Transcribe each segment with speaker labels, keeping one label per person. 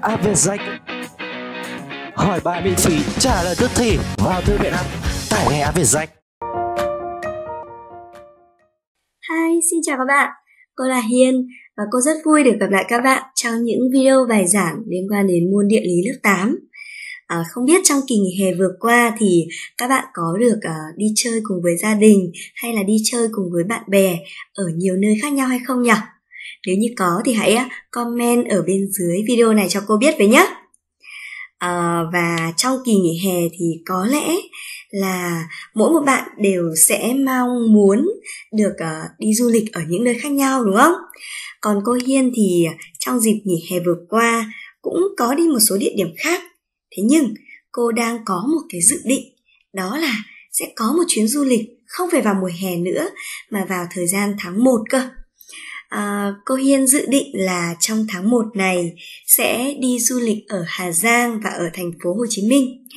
Speaker 1: Áp à, về danh hỏi bài miễn phí trả lời tức thì vào thư viện app tải ngay Áp về danh Hi, xin chào các bạn Cô là Hiên và cô rất vui được gặp lại các bạn trong những video bài giảng liên quan đến môn địa lý lớp 8 À, không biết trong kỳ nghỉ hè vừa qua thì các bạn có được uh, đi chơi cùng với gia đình hay là đi chơi cùng với bạn bè ở nhiều nơi khác nhau hay không nhỉ? Nếu như có thì hãy comment ở bên dưới video này cho cô biết với nhé. À, ờ, và trong kỳ nghỉ hè thì có lẽ là mỗi một bạn đều sẽ mong muốn được uh, đi du lịch ở những nơi khác nhau đúng không? Còn cô Hiên thì trong dịp nghỉ hè vừa qua cũng có đi một số địa điểm khác. Thế nhưng cô đang có một cái dự định đó là sẽ có một chuyến du lịch không phải vào mùa hè nữa mà vào thời gian tháng 1 cơ à, cô Hiên dự định là trong tháng 1 này sẽ đi du lịch ở Hà Giang và ở thành phố Hồ Chí Minh.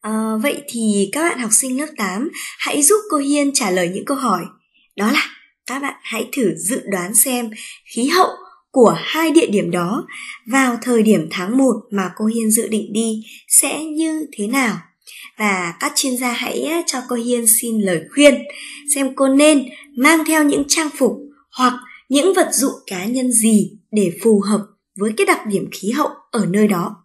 Speaker 1: À, vậy thì các bạn học sinh lớp 8 hãy giúp cô Hiên trả lời những câu hỏi. Đó là các bạn hãy thử dự đoán xem khí hậu của hai địa điểm đó vào thời điểm tháng 1 mà cô Hiên dự định đi sẽ như thế nào. Và các chuyên gia hãy cho cô Hiên xin lời khuyên xem cô nên mang theo những trang phục hoặc những vật dụng cá nhân gì để phù hợp với cái đặc điểm khí hậu ở nơi đó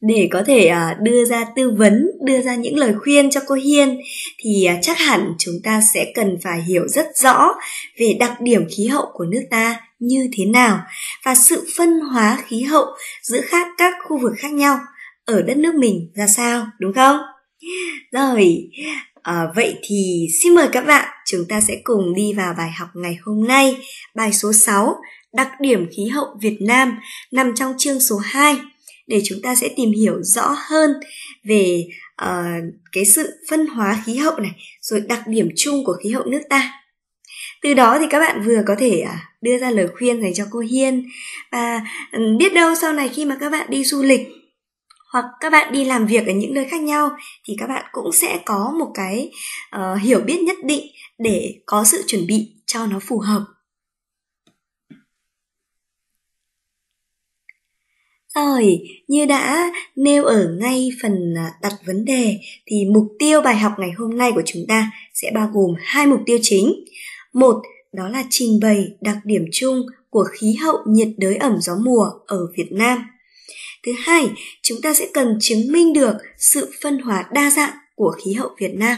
Speaker 1: để có thể à, đưa ra tư vấn đưa ra những lời khuyên cho cô hiên thì à, chắc hẳn chúng ta sẽ cần phải hiểu rất rõ về đặc điểm khí hậu của nước ta như thế nào và sự phân hóa khí hậu giữa khác các khu vực khác nhau ở đất nước mình ra sao đúng không rồi, à, vậy thì xin mời các bạn chúng ta sẽ cùng đi vào bài học ngày hôm nay, bài số 6, đặc điểm khí hậu Việt Nam nằm trong chương số 2 để chúng ta sẽ tìm hiểu rõ hơn về uh, cái sự phân hóa khí hậu này rồi đặc điểm chung của khí hậu nước ta từ đó thì các bạn vừa có thể à, đưa ra lời khuyên dành cho cô hiên và ừ, biết đâu sau này khi mà các bạn đi du lịch hoặc các bạn đi làm việc ở những nơi khác nhau thì các bạn cũng sẽ có một cái uh, hiểu biết nhất định để có sự chuẩn bị cho nó phù hợp Rồi, như đã nêu ở ngay phần à, đặt vấn đề thì mục tiêu bài học ngày hôm nay của chúng ta sẽ bao gồm hai mục tiêu chính. Một, đó là trình bày đặc điểm chung của khí hậu nhiệt đới ẩm gió mùa ở Việt Nam. Thứ hai, chúng ta sẽ cần chứng minh được sự phân hóa đa dạng của khí hậu Việt Nam.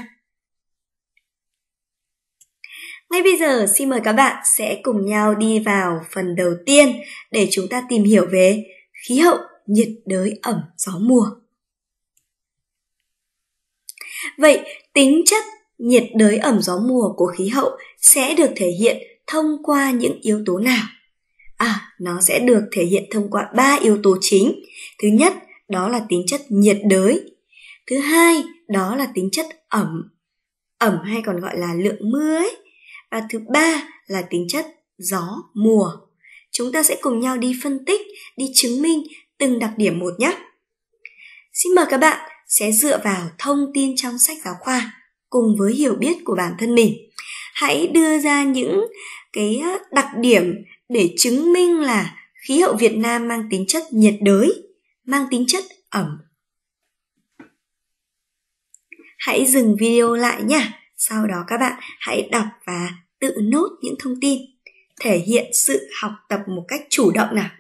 Speaker 1: Ngay bây giờ xin mời các bạn sẽ cùng nhau đi vào phần đầu tiên để chúng ta tìm hiểu về khí hậu nhiệt đới ẩm gió mùa. Vậy tính chất nhiệt đới ẩm gió mùa của khí hậu sẽ được thể hiện thông qua những yếu tố nào? À, nó sẽ được thể hiện thông qua ba yếu tố chính. Thứ nhất, đó là tính chất nhiệt đới. Thứ hai, đó là tính chất ẩm. Ẩm hay còn gọi là lượng mưa ấy. Và thứ ba là tính chất gió mùa. Chúng ta sẽ cùng nhau đi phân tích, đi chứng minh từng đặc điểm một nhé. Xin mời các bạn sẽ dựa vào thông tin trong sách giáo khoa cùng với hiểu biết của bản thân mình. Hãy đưa ra những cái ờ, đặc điểm để chứng minh là khí hậu Việt Nam mang tính chất nhiệt đới, mang tính chất ẩm. Hãy dừng video lại nha, sau đó các bạn hãy đọc và tự nốt những thông tin, thể hiện sự học tập một cách chủ động nào.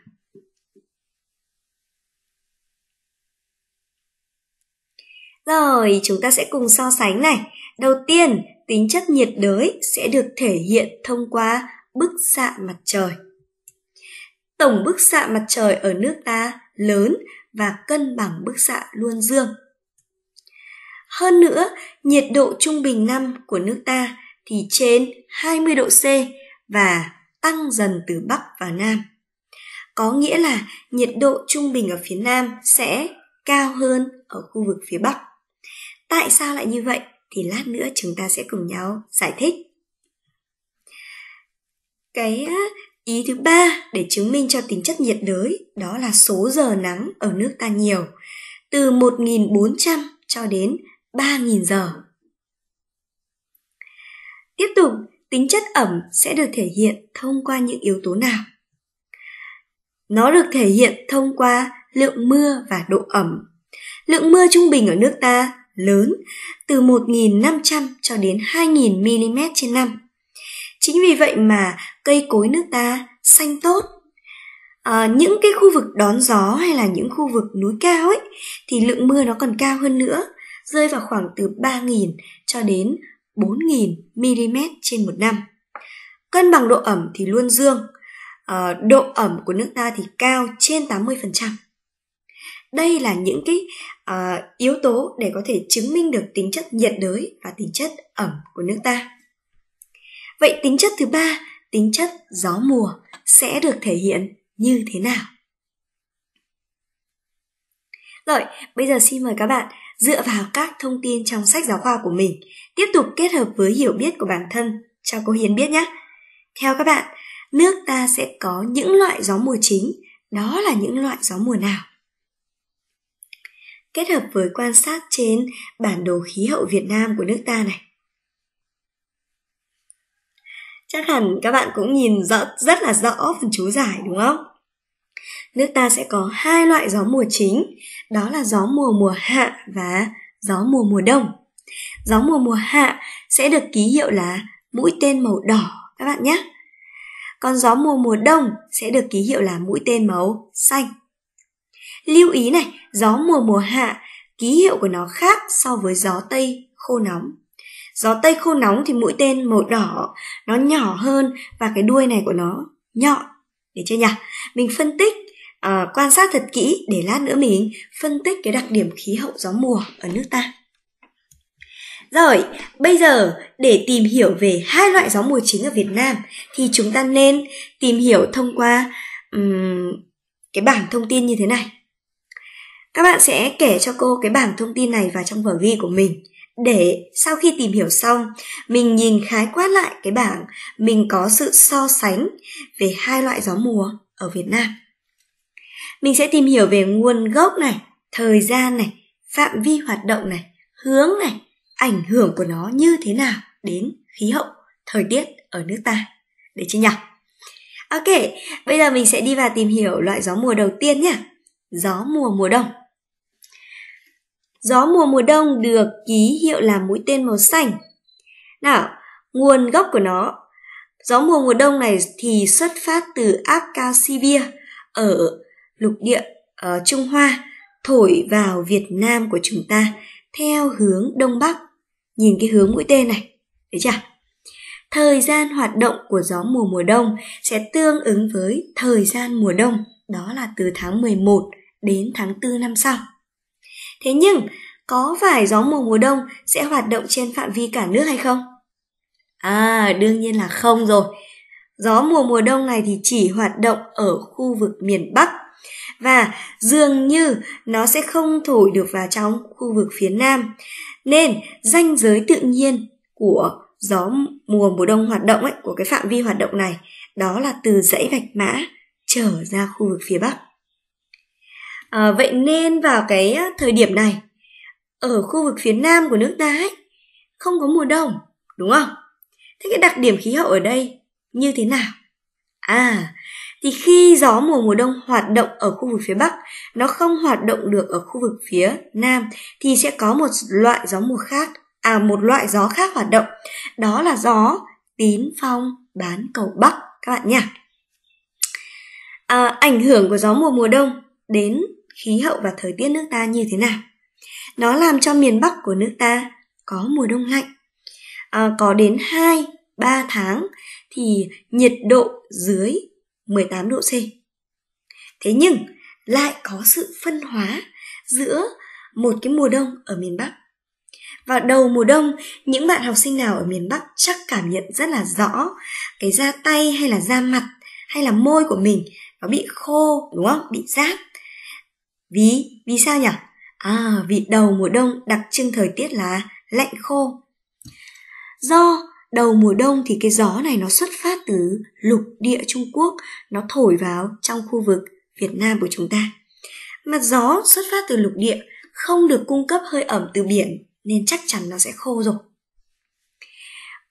Speaker 1: Rồi, chúng ta sẽ cùng so sánh này. Đầu tiên, tính chất nhiệt đới sẽ được thể hiện thông qua bức xạ mặt trời. Tổng bức xạ mặt trời ở nước ta lớn và cân bằng bức xạ luôn dương. Hơn nữa, nhiệt độ trung bình năm của nước ta thì trên 20 độ C và tăng dần từ Bắc vào Nam. Có nghĩa là nhiệt độ trung bình ở phía Nam sẽ cao hơn ở khu vực phía Bắc. Tại sao lại như vậy thì lát nữa chúng ta sẽ cùng nhau giải thích. Cái ý thứ ba để chứng minh cho tính chất nhiệt đới đó là số giờ nắng ở nước ta nhiều, từ 1.400 cho đến 3.000 giờ. Tiếp tục, tính chất ẩm sẽ được thể hiện thông qua những yếu tố nào? Nó được thể hiện thông qua lượng mưa và độ ẩm. Lượng mưa trung bình ở nước ta lớn từ 1.500 cho đến 2.000 mm trên năm. Chính vì vậy mà cây cối nước ta xanh tốt à, những cái khu vực đón gió hay là những khu vực núi cao ấy thì lượng mưa nó còn cao hơn nữa rơi vào khoảng từ 3.000 cho đến 4.000 mm trên một năm. Cân bằng độ ẩm thì luôn dương, à, độ ẩm của nước ta thì cao trên 80%. Đây là những cái à, yếu tố để có thể chứng minh được tính chất nhiệt đới và tính chất ẩm của nước ta. Vậy tính chất thứ ba tính chất gió mùa sẽ được thể hiện như thế nào. Rồi, bây giờ xin mời các bạn dựa vào các thông tin trong sách giáo khoa của mình, tiếp tục kết hợp với hiểu biết của bản thân cho cô Hiền biết nhé. Theo các bạn, nước ta sẽ có những loại gió mùa chính, đó là những loại gió mùa nào? Kết hợp với quan sát trên bản đồ khí hậu Việt Nam của nước ta này, chắc hẳn các bạn cũng nhìn rõ, rất là rõ phần chú giải đúng không? Nước ta sẽ có hai loại gió mùa chính, đó là gió mùa mùa hạ và gió mùa mùa đông. Gió mùa mùa hạ sẽ được ký hiệu là mũi tên màu đỏ các bạn nhé. Còn gió mùa mùa đông sẽ được ký hiệu là mũi tên màu xanh. Lưu ý này, gió mùa mùa hạ ký hiệu của nó khác so với gió tây khô nóng Gió Tây khô nóng thì mũi tên màu đỏ, nó nhỏ hơn và cái đuôi này của nó nhọn. Để chưa nhỉ? Mình phân tích, uh, quan sát thật kỹ để lát nữa mình phân tích cái đặc điểm khí hậu gió mùa ở nước ta. Rồi, bây giờ để tìm hiểu về hai loại gió mùa chính ở Việt Nam thì chúng ta nên tìm hiểu thông qua um, cái bảng thông tin như thế này. Các bạn sẽ kể cho cô cái bảng thông tin này vào trong vở ghi của mình để sau khi tìm hiểu xong mình nhìn khái quát lại cái bảng mình có sự so sánh về hai loại gió mùa ở việt nam mình sẽ tìm hiểu về nguồn gốc này thời gian này phạm vi hoạt động này hướng này ảnh hưởng của nó như thế nào đến khí hậu thời tiết ở nước ta để chưa nhỉ ok bây giờ mình sẽ đi vào tìm hiểu loại gió mùa đầu tiên nhé gió mùa mùa đông Gió mùa mùa đông được ký hiệu là mũi tên màu xanh. Nào, nguồn gốc của nó. Gió mùa mùa đông này thì xuất phát từ áp cao Abkhazia ở lục địa ở ờ, Trung Hoa thổi vào Việt Nam của chúng ta theo hướng đông bắc. Nhìn cái hướng mũi tên này, thấy chưa? Thời gian hoạt động của gió mùa mùa đông sẽ tương ứng với thời gian mùa đông, đó là từ tháng 11 đến tháng 4 năm sau. Thế nhưng, có phải gió mùa mùa đông sẽ hoạt động trên phạm vi cả nước hay không? À, đương nhiên là không rồi. Gió mùa mùa đông này thì chỉ hoạt động ở khu vực miền Bắc và dường như nó sẽ không thổi được vào trong khu vực phía Nam. Nên ranh giới tự nhiên của gió mùa mùa đông hoạt động ấy, của cái phạm vi hoạt động này, đó là từ dãy vạch Mã trở ra khu vực phía Bắc. À, vậy nên vào cái thời điểm này, ở khu vực phía nam của nước ta ấy, không có mùa đông, đúng không? Thế cái đặc điểm khí hậu ở đây như thế nào? À, thì khi gió mùa mùa đông hoạt động ở khu vực phía Bắc, nó không hoạt động được ở khu vực phía Nam, thì sẽ có một loại gió mùa khác, à một loại gió khác hoạt động. Đó là gió tín phong bán cầu Bắc các bạn nhé. À, ảnh hưởng của gió mùa mùa đông đến khí hậu và thời tiết nước ta như thế nào. Nó làm cho miền Bắc của nước ta có mùa đông lạnh. À, có đến 2 3 tháng thì nhiệt độ dưới 18 độ C. Thế nhưng lại có sự phân hóa giữa một cái mùa đông ở miền Bắc. Vào đầu mùa đông, những bạn học sinh nào ở miền Bắc chắc cảm nhận rất là rõ cái da tay hay là da mặt hay là môi của mình nó bị khô đúng không? Bị rát Ví, vì sao nhỉ? À, vì đầu mùa đông đặc trưng thời tiết là lạnh khô. Do đầu mùa đông thì cái gió này nó xuất phát từ lục địa Trung Quốc, nó thổi vào trong khu vực Việt Nam của chúng ta. Mà gió xuất phát từ lục địa không được cung cấp hơi ẩm từ biển nên chắc chắn nó sẽ khô rồi.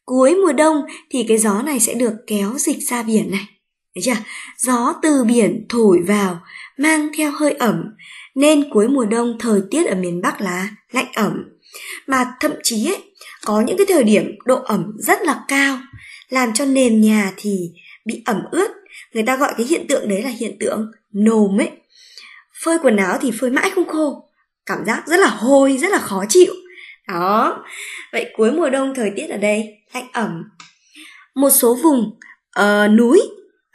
Speaker 1: Cuối mùa đông thì cái gió này sẽ được kéo dịch ra biển này. Chà, gió từ biển thổi vào, mang theo hơi ẩm, nên cuối mùa đông thời tiết ở miền Bắc là lạnh ẩm. Mà thậm chí ấy, có những cái thời điểm độ ẩm rất là cao, làm cho nền nhà thì bị ẩm ướt. Người ta gọi cái hiện tượng đấy là hiện tượng nồm ấy. Phơi quần áo thì phơi mãi không khô, cảm giác rất là hôi, rất là khó chịu. Đó, vậy cuối mùa đông thời tiết ở đây lạnh ẩm. Một số vùng uh, núi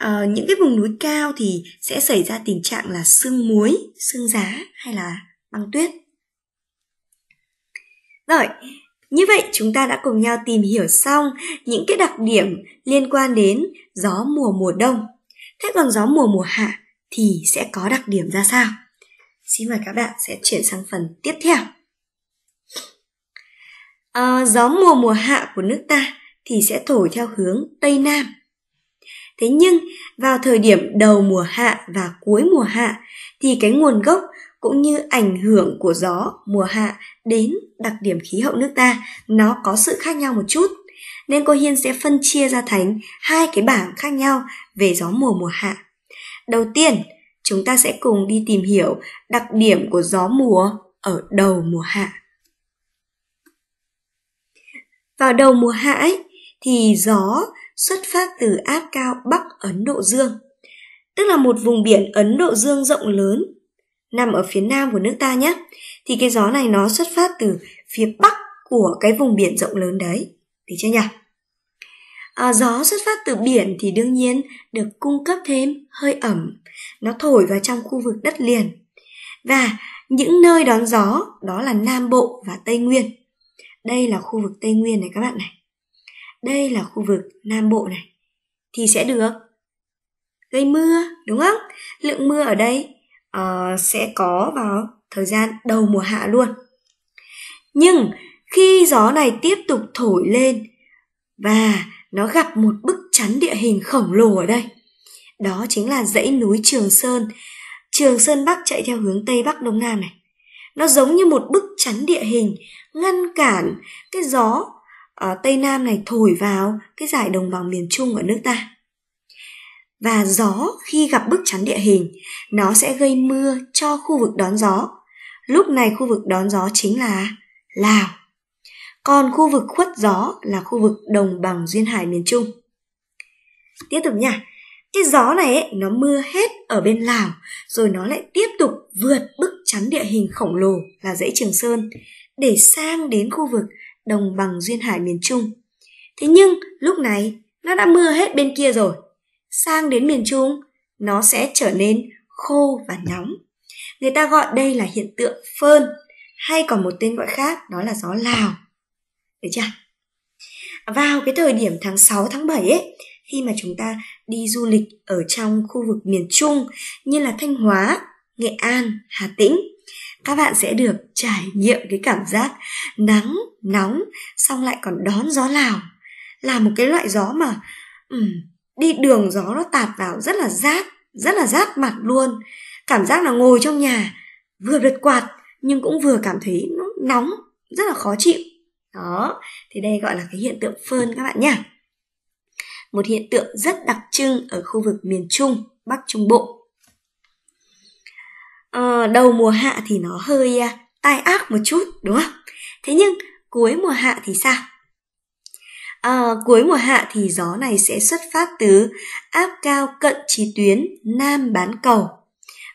Speaker 1: à, những cái vùng núi cao thì sẽ xảy ra tình trạng là sương muối sương giá hay là băng tuyết rồi như vậy chúng ta đã cùng nhau tìm hiểu xong những cái đặc điểm liên quan đến gió mùa mùa đông thế còn gió mùa mùa hạ thì sẽ có đặc điểm ra sao xin mời các bạn sẽ chuyển sang phần tiếp theo à, gió mùa mùa hạ của nước ta thì sẽ thổi theo hướng tây nam Thế nhưng vào thời điểm đầu mùa hạ và cuối mùa hạ thì cái nguồn gốc cũng như ảnh hưởng của gió mùa hạ đến đặc điểm khí hậu nước ta nó có sự khác nhau một chút. Nên cô Hiên sẽ phân chia ra thành hai cái bảng khác nhau về gió mùa mùa hạ. Đầu tiên, chúng ta sẽ cùng đi tìm hiểu đặc điểm của gió mùa ở đầu mùa hạ. Vào đầu mùa hạ ấy, thì gió xuất phát từ áp cao Bắc Ấn Độ Dương, tức là một vùng biển Ấn Độ Dương rộng lớn, nằm ở phía nam của nước ta nhé, thì cái gió này nó xuất phát từ phía Bắc của cái vùng biển rộng lớn đấy, được chưa nhỉ? À, gió xuất phát từ biển thì đương nhiên được cung cấp thêm hơi ẩm, nó thổi vào trong khu vực đất liền. Và những nơi đón gió đó là Nam Bộ và Tây Nguyên. Đây là khu vực Tây Nguyên này các bạn này đây là khu vực Nam Bộ này, thì sẽ được gây mưa, đúng không? Lượng mưa ở đây uh, sẽ có vào thời gian đầu mùa hạ luôn. Nhưng khi gió này tiếp tục thổi lên và nó gặp một bức chắn địa hình khổng lồ ở đây, đó chính là dãy núi Trường Sơn. Trường Sơn Bắc chạy theo hướng Tây Bắc Đông Nam này. Nó giống như một bức chắn địa hình ngăn cản cái gió ở ờ, Tây Nam này thổi vào cái giải đồng bằng miền Trung ở nước ta. Và gió khi gặp bức chắn địa hình, nó sẽ gây mưa cho khu vực đón gió. Lúc này khu vực đón gió chính là Lào. Còn khu vực khuất gió là khu vực đồng bằng duyên hải miền Trung. Tiếp tục nha. Cái gió này ấy, nó mưa hết ở bên Lào, rồi nó lại tiếp tục vượt bức chắn địa hình khổng lồ là dãy Trường Sơn để sang đến khu vực đồng bằng duyên hải miền Trung. Thế nhưng lúc này nó đã mưa hết bên kia rồi. Sang đến miền Trung, nó sẽ trở nên khô và nóng. Người ta gọi đây là hiện tượng phơn hay còn một tên gọi khác đó là gió Lào. Được chưa? Vào cái thời điểm tháng 6, tháng 7 ấy, khi mà chúng ta đi du lịch ở trong khu vực miền Trung như là Thanh Hóa, Nghệ An, Hà Tĩnh các bạn sẽ được trải nghiệm cái cảm giác nắng nóng xong lại còn đón gió lào là một cái loại gió mà um, đi đường gió nó tạt vào rất là rát rất là rát mặt luôn cảm giác là ngồi trong nhà vừa lật quạt nhưng cũng vừa cảm thấy nó nóng rất là khó chịu đó thì đây gọi là cái hiện tượng phơn các bạn nhé một hiện tượng rất đặc trưng ở khu vực miền trung bắc trung bộ à, đầu mùa hạ thì nó hơi à, tai ác một chút đúng không thế nhưng cuối mùa hạ thì sao à, cuối mùa hạ thì gió này sẽ xuất phát từ áp cao cận trí tuyến nam bán cầu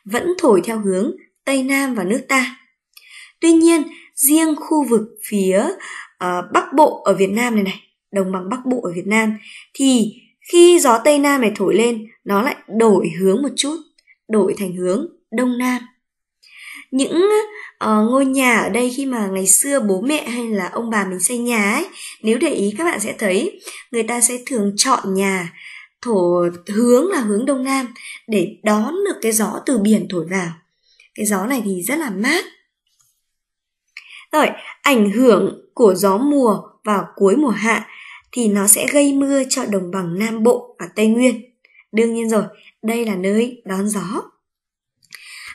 Speaker 1: vẫn thổi theo hướng tây nam vào nước ta tuy nhiên riêng khu vực phía uh, bắc bộ ở việt nam này này đồng bằng bắc bộ ở việt nam thì khi gió tây nam này thổi lên nó lại đổi hướng một chút đổi thành hướng Đông Nam những uh, ngôi nhà ở đây khi mà ngày xưa bố mẹ hay là ông bà mình xây nhà ấy nếu để ý các bạn sẽ thấy người ta sẽ thường chọn nhà thổ hướng là hướng đông nam để đón được cái gió từ biển thổi vào cái gió này thì rất là mát rồi ảnh hưởng của gió mùa vào cuối mùa hạ thì nó sẽ gây mưa cho đồng bằng nam bộ và tây nguyên đương nhiên rồi đây là nơi đón gió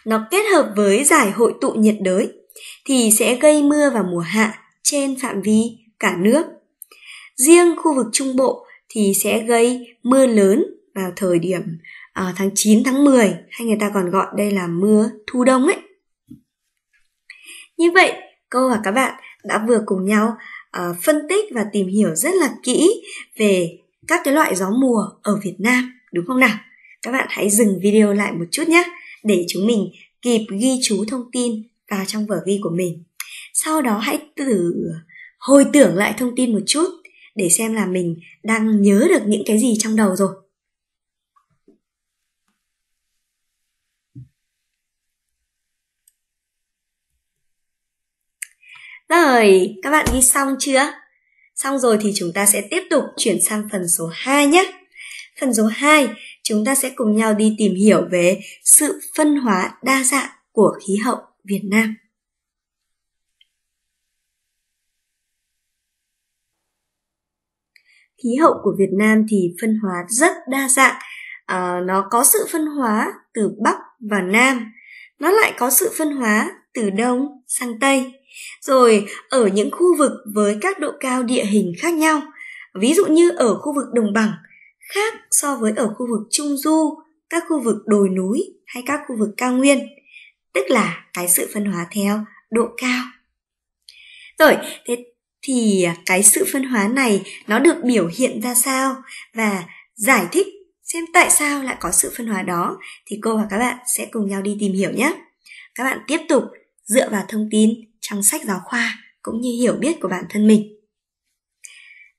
Speaker 1: nó kết hợp với giải hội tụ nhiệt đới thì sẽ gây mưa vào mùa hạ trên phạm vi cả nước. Riêng khu vực Trung Bộ thì sẽ gây mưa lớn vào thời điểm à, tháng 9, tháng 10 hay người ta còn gọi đây là mưa thu đông ấy. Như vậy, cô và các bạn đã vừa cùng nhau à, phân tích và tìm hiểu rất là kỹ về các cái loại gió mùa ở Việt Nam, đúng không nào? Các bạn hãy dừng video lại một chút nhé để chúng mình kịp ghi chú thông tin vào trong vở ghi của mình. Sau đó hãy thử hồi tưởng lại thông tin một chút để xem là mình đang nhớ được những cái gì trong đầu rồi. Rồi, các bạn ghi xong chưa? Xong rồi thì chúng ta sẽ tiếp tục chuyển sang phần số 2 nhé. Phần số 2 chúng ta sẽ cùng nhau đi tìm hiểu về sự phân hóa đa dạng của khí hậu Việt Nam. Khí hậu của Việt Nam thì phân hóa rất đa dạng, à, nó có sự phân hóa từ Bắc và Nam, nó lại có sự phân hóa từ Đông sang Tây, rồi ở những khu vực với các độ cao địa hình khác nhau, ví dụ như ở khu vực đồng bằng khác so với ở khu vực trung du, các khu vực đồi núi hay các khu vực cao nguyên, tức là cái sự phân hóa theo độ cao. Rồi, thế thì cái sự phân hóa này nó được biểu hiện ra sao và giải thích xem tại sao lại có sự phân hóa đó thì cô và các bạn sẽ cùng nhau đi tìm hiểu nhé. Các bạn tiếp tục dựa vào thông tin trong sách giáo khoa cũng như hiểu biết của bản thân mình.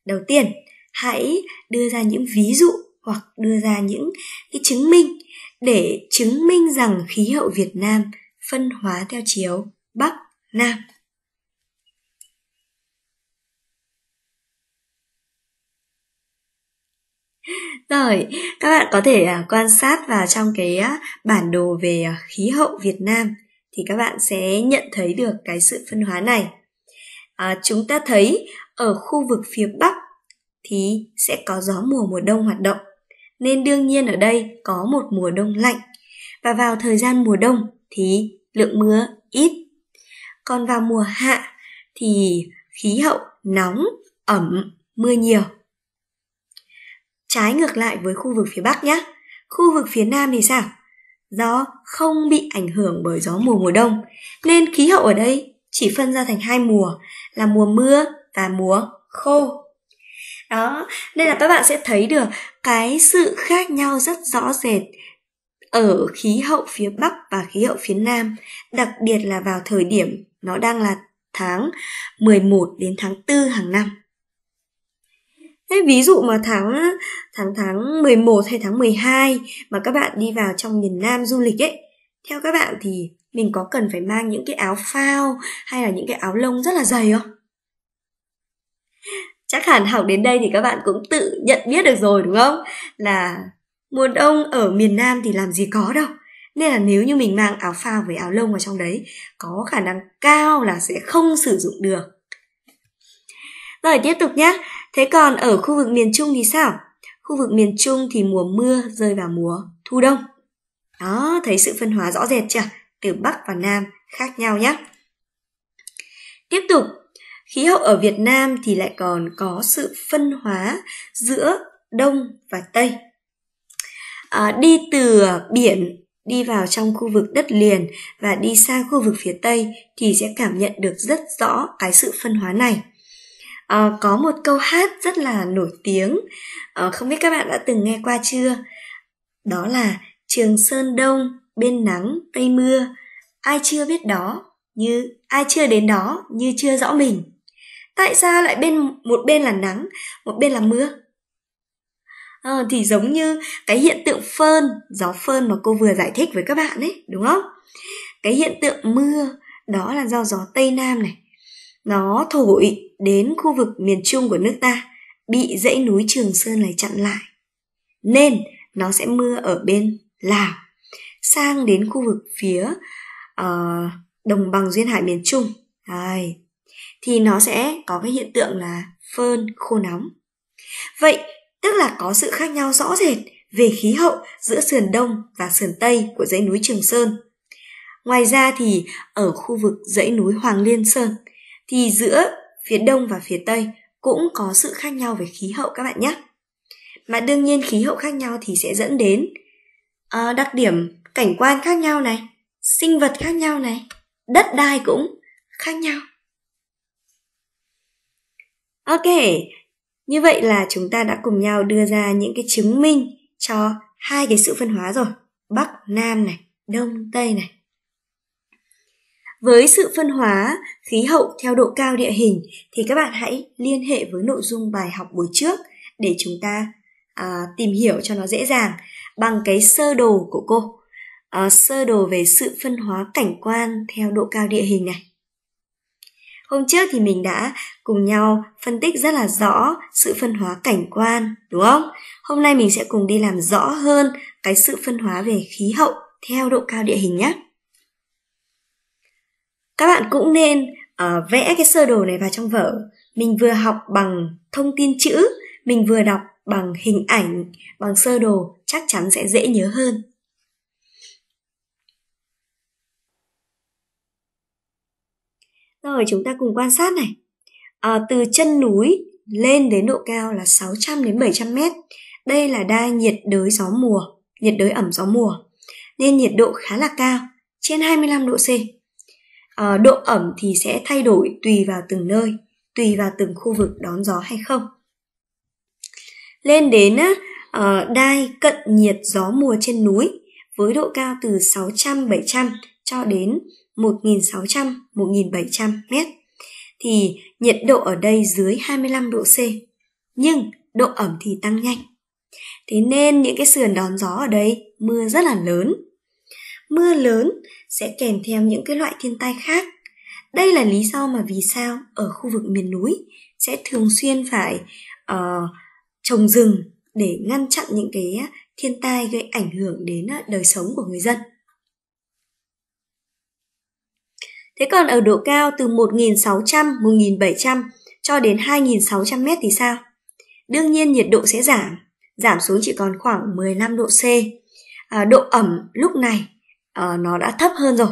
Speaker 1: Đầu tiên, hãy đưa ra những ví dụ hoặc đưa ra những cái chứng minh để chứng minh rằng khí hậu Việt Nam phân hóa theo chiều Bắc Nam. Rồi, các bạn có thể à, quan sát vào trong cái bản đồ về à, khí hậu Việt Nam thì các bạn sẽ nhận thấy được cái sự phân hóa này. À, chúng ta thấy ở khu vực phía Bắc thì sẽ có gió mùa mùa đông hoạt động. Nên đương nhiên ở đây có một mùa đông lạnh. Và vào thời gian mùa đông thì lượng mưa ít. Còn vào mùa hạ thì khí hậu nóng, ẩm, mưa nhiều. Trái ngược lại với khu vực phía Bắc nhé. Khu vực phía Nam thì sao? Gió không bị ảnh hưởng bởi gió mùa mùa đông, nên khí hậu ở đây chỉ phân ra thành hai mùa là mùa mưa và mùa khô đó nên là các bạn sẽ thấy được cái sự khác nhau rất rõ rệt ở khí hậu phía bắc và khí hậu phía nam đặc biệt là vào thời điểm nó đang là tháng 11 đến tháng 4 hàng năm Thế ví dụ mà tháng tháng tháng 11 hay tháng 12 mà các bạn đi vào trong miền Nam du lịch ấy, theo các bạn thì mình có cần phải mang những cái áo phao hay là những cái áo lông rất là dày không? chắc hẳn học đến đây thì các bạn cũng tự nhận biết được rồi đúng không là mùa đông ở miền nam thì làm gì có đâu nên là nếu như mình mang áo phao với áo lông vào trong đấy có khả năng cao là sẽ không sử dụng được rồi tiếp tục nhé thế còn ở khu vực miền trung thì sao khu vực miền trung thì mùa mưa rơi vào mùa thu đông đó thấy sự phân hóa rõ rệt chưa từ bắc và nam khác nhau nhé tiếp tục khí hậu ở Việt Nam thì lại còn có sự phân hóa giữa Đông và Tây. À, đi từ biển đi vào trong khu vực đất liền và đi xa khu vực phía Tây thì sẽ cảm nhận được rất rõ cái sự phân hóa này. À, có một câu hát rất là nổi tiếng, à, không biết các bạn đã từng nghe qua chưa? Đó là Trường Sơn Đông, bên nắng, tây mưa, ai chưa biết đó, như ai chưa đến đó, như chưa rõ mình tại sao lại bên một bên là nắng một bên là mưa à, thì giống như cái hiện tượng phơn gió phơn mà cô vừa giải thích với các bạn ấy đúng không cái hiện tượng mưa đó là do gió tây nam này nó thổi đến khu vực miền trung của nước ta bị dãy núi trường sơn này chặn lại nên nó sẽ mưa ở bên lào sang đến khu vực phía uh, đồng bằng duyên hải miền trung Đấy, thì nó sẽ có cái hiện tượng là phơn khô nóng. Vậy, tức là có sự khác nhau rõ rệt về khí hậu giữa sườn đông và sườn tây của dãy núi Trường Sơn. Ngoài ra thì ở khu vực dãy núi Hoàng Liên Sơn thì giữa phía đông và phía tây cũng có sự khác nhau về khí hậu các bạn nhé. Mà đương nhiên khí hậu khác nhau thì sẽ dẫn đến uh, đặc điểm cảnh quan khác nhau này, sinh vật khác nhau này, đất đai cũng khác nhau. Ok, như vậy là chúng ta đã cùng nhau đưa ra những cái chứng minh cho hai cái sự phân hóa rồi. Bắc, Nam này, Đông, Tây này. Với sự phân hóa khí hậu theo độ cao địa hình thì các bạn hãy liên hệ với nội dung bài học buổi trước để chúng ta à, tìm hiểu cho nó dễ dàng bằng cái sơ đồ của cô. À, sơ đồ về sự phân hóa cảnh quan theo độ cao địa hình này. Hôm trước thì mình đã cùng nhau phân tích rất là rõ sự phân hóa cảnh quan, đúng không? Hôm nay mình sẽ cùng đi làm rõ hơn cái sự phân hóa về khí hậu theo độ cao địa hình nhé. Các bạn cũng nên uh, vẽ cái sơ đồ này vào trong vở. Mình vừa học bằng thông tin chữ, mình vừa đọc bằng hình ảnh, bằng sơ đồ chắc chắn sẽ dễ nhớ hơn. Rồi chúng ta cùng quan sát này. À, từ chân núi lên đến độ cao là 600 đến 700 mét. Đây là đai nhiệt đới gió mùa, nhiệt đới ẩm gió mùa. Nên nhiệt độ khá là cao, trên 25 độ C. À, độ ẩm thì sẽ thay đổi tùy vào từng nơi, tùy vào từng khu vực đón gió hay không. Lên đến à, đai cận nhiệt gió mùa trên núi với độ cao từ 600-700 cho đến 1.600-1.700 mét thì nhiệt độ ở đây dưới 25 độ C. Nhưng độ ẩm thì tăng nhanh. Thế nên những cái sườn đón gió ở đây mưa rất là lớn. Mưa lớn sẽ kèm theo những cái loại thiên tai khác. Đây là lý do mà vì sao ở khu vực miền núi sẽ thường xuyên phải uh, trồng rừng để ngăn chặn những cái thiên tai gây ảnh hưởng đến ờ, đời sống của người dân. Thế còn ở độ cao từ 1.600, 1.700 cho đến 2.600 mét thì sao? Đương nhiên nhiệt độ sẽ giảm, giảm xuống chỉ còn khoảng 15 độ C. À, độ ẩm lúc này à, nó đã thấp hơn rồi.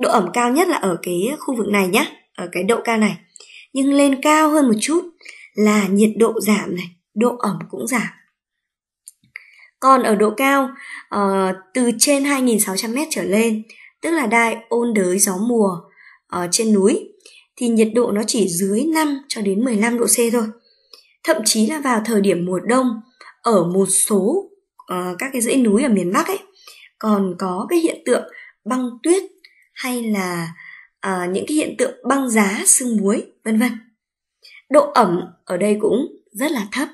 Speaker 1: Độ ẩm cao nhất là ở cái khu vực này nhé, ở cái độ cao này. Nhưng lên cao hơn một chút là nhiệt độ giảm này, độ ẩm cũng giảm. Còn ở độ cao uh, từ trên 2.600m trở lên, tức là đai ôn đới gió mùa ở trên núi thì nhiệt độ nó chỉ dưới 5 cho đến 15 độ C thôi. Thậm chí là vào thời điểm mùa đông ở một số uh, các cái dãy núi ở miền Bắc ấy còn có cái hiện tượng băng tuyết hay là uh, những cái hiện tượng băng giá sương muối vân vân. Độ ẩm ở đây cũng rất là thấp.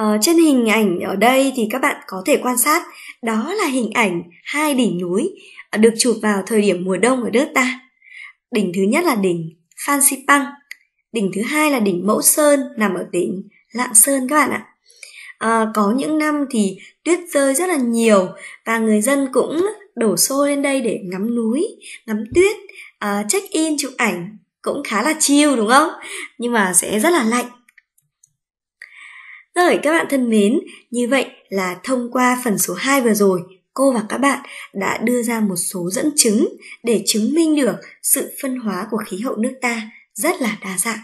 Speaker 1: Uh, trên hình ảnh ở đây thì các bạn có thể quan sát đó là hình ảnh hai đỉnh núi được chụp vào thời điểm mùa đông ở nước ta. Đỉnh thứ nhất là đỉnh Phan Xipang, đỉnh thứ hai là đỉnh Mẫu Sơn nằm ở tỉnh Lạng Sơn các bạn ạ. À, có những năm thì tuyết rơi rất là nhiều và người dân cũng đổ xô lên đây để ngắm núi, ngắm tuyết, uh, check in chụp ảnh cũng khá là chill đúng không? Nhưng mà sẽ rất là lạnh rồi các bạn thân mến, như vậy là thông qua phần số 2 vừa rồi, cô và các bạn đã đưa ra một số dẫn chứng để chứng minh được sự phân hóa của khí hậu nước ta rất là đa dạng.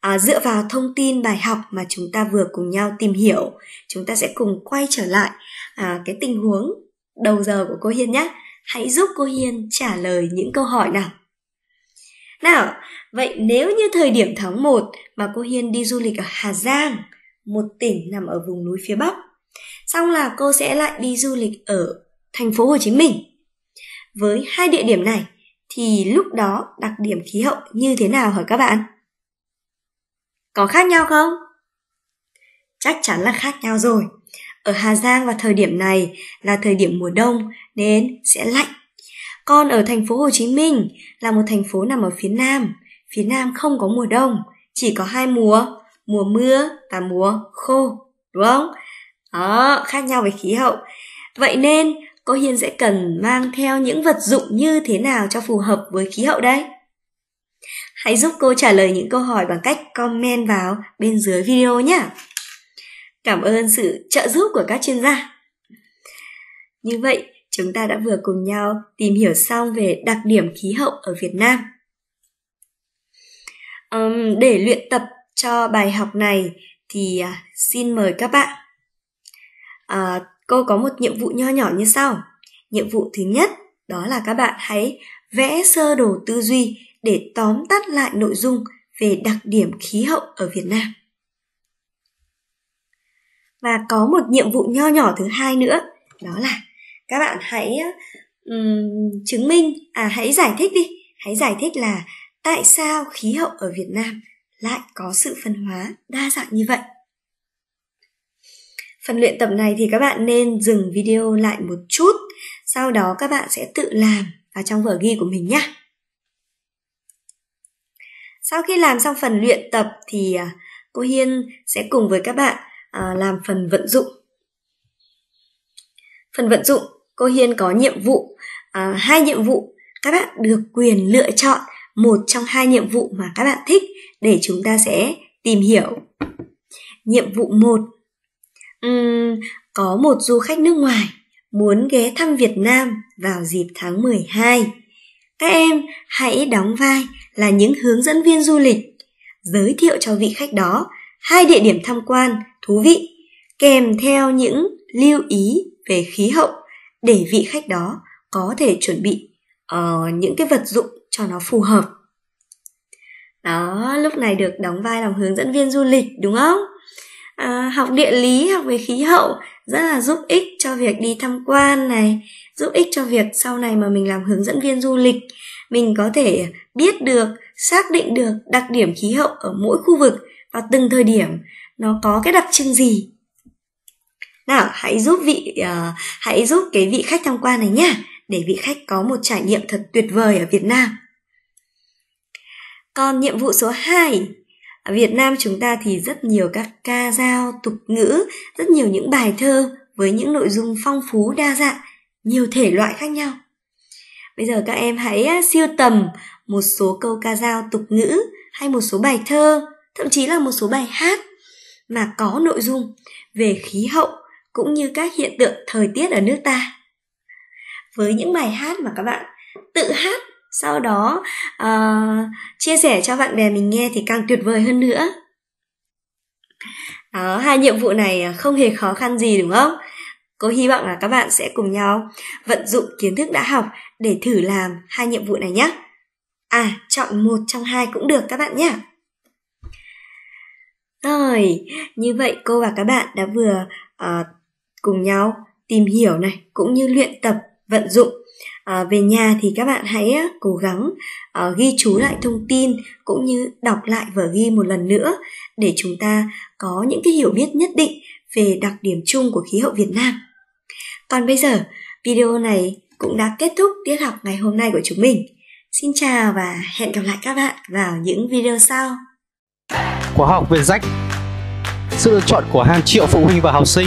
Speaker 1: À, dựa vào thông tin bài học mà chúng ta vừa cùng nhau tìm hiểu, chúng ta sẽ cùng quay trở lại à, cái tình huống đầu giờ của cô Hiên nhé. Hãy giúp cô Hiên trả lời những câu hỏi nào. Nào, Vậy nếu như thời điểm tháng 1 mà cô Hiên đi du lịch ở Hà Giang, một tỉnh nằm ở vùng núi phía Bắc, xong là cô sẽ lại đi du lịch ở thành phố Hồ Chí Minh. Với hai địa điểm này thì lúc đó đặc điểm khí hậu như thế nào hả các bạn? Có khác nhau không? Chắc chắn là khác nhau rồi. Ở Hà Giang vào thời điểm này là thời điểm mùa đông nên sẽ lạnh. Còn ở thành phố Hồ Chí Minh là một thành phố nằm ở phía Nam Phía Nam không có mùa đông, chỉ có hai mùa, mùa mưa và mùa khô, đúng không? Đó, khác nhau về khí hậu. Vậy nên, cô Hiền sẽ cần mang theo những vật dụng như thế nào cho phù hợp với khí hậu đấy? Hãy giúp cô trả lời những câu hỏi bằng cách comment vào bên dưới video nhé. Cảm ơn sự trợ giúp của các chuyên gia. Như vậy, chúng ta đã vừa cùng nhau tìm hiểu xong về đặc điểm khí hậu ở Việt Nam um, để luyện tập cho bài học này thì uh, xin mời các bạn uh, cô có một nhiệm vụ nho nhỏ như sau nhiệm vụ thứ nhất đó là các bạn hãy vẽ sơ đồ tư duy để tóm tắt lại nội dung về đặc điểm khí hậu ở việt nam và có một nhiệm vụ nho nhỏ thứ hai nữa đó là các bạn hãy um, chứng minh à hãy giải thích đi hãy giải thích là tại sao khí hậu ở Việt Nam lại có sự phân hóa đa dạng như vậy. Phần luyện tập này thì các bạn nên dừng video lại một chút, sau đó các bạn sẽ tự làm vào trong vở ghi của mình nhé. Sau khi làm xong phần luyện tập thì à, cô Hiên sẽ cùng với các bạn à, làm phần vận dụng. Phần vận dụng, cô Hiên có nhiệm vụ, à, hai nhiệm vụ các bạn được quyền lựa chọn một trong hai nhiệm vụ mà các bạn thích để chúng ta sẽ tìm hiểu. Nhiệm vụ 1 uhm, Có một du khách nước ngoài muốn ghé thăm Việt Nam vào dịp tháng 12. Các em hãy đóng vai là những hướng dẫn viên du lịch, giới thiệu cho vị khách đó hai địa điểm tham quan thú vị kèm theo những lưu ý về khí hậu để vị khách đó có thể chuẩn bị uh, những cái vật dụng cho nó phù hợp đó lúc này được đóng vai làm hướng dẫn viên du lịch đúng không à, học địa lý học về khí hậu rất là giúp ích cho việc đi tham quan này giúp ích cho việc sau này mà mình làm hướng dẫn viên du lịch mình có thể biết được xác định được đặc điểm khí hậu ở mỗi khu vực và từng thời điểm nó có cái đặc trưng gì nào hãy giúp vị uh, hãy giúp cái vị khách tham quan này nhá để vị khách có một trải nghiệm thật tuyệt vời ở việt nam còn nhiệm vụ số 2, ở Việt Nam chúng ta thì rất nhiều các ca dao, tục ngữ, rất nhiều những bài thơ với những nội dung phong phú đa dạng, nhiều thể loại khác nhau. Bây giờ các em hãy siêu tầm một số câu ca dao tục ngữ hay một số bài thơ, thậm chí là một số bài hát mà có nội dung về khí hậu cũng như các hiện tượng thời tiết ở nước ta. Với những bài hát mà các bạn tự hát sau đó uh, chia sẻ cho bạn bè mình nghe thì càng tuyệt vời hơn nữa đó, hai nhiệm vụ này ờ, không hề khó khăn gì đúng không cô hy vọng là các bạn sẽ cùng nhau vận dụng kiến thức đã học để thử làm hai nhiệm vụ này nhé à chọn một trong hai cũng được các bạn nhé rồi như vậy cô và các bạn đã vừa uh, cùng nhau tìm hiểu này cũng như luyện tập vận dụng à, về nhà thì các bạn hãy cố gắng à, ghi chú lại thông tin cũng như đọc lại vở ghi một lần nữa để chúng ta có những cái hiểu biết nhất định về đặc điểm chung của khí hậu Việt Nam. Còn bây giờ, video này cũng đã kết thúc tiết học ngày hôm nay của chúng mình. Xin chào và hẹn gặp lại các bạn vào những video sau. Khóa học về rách Sự lựa chọn của hàng triệu phụ huynh và học sinh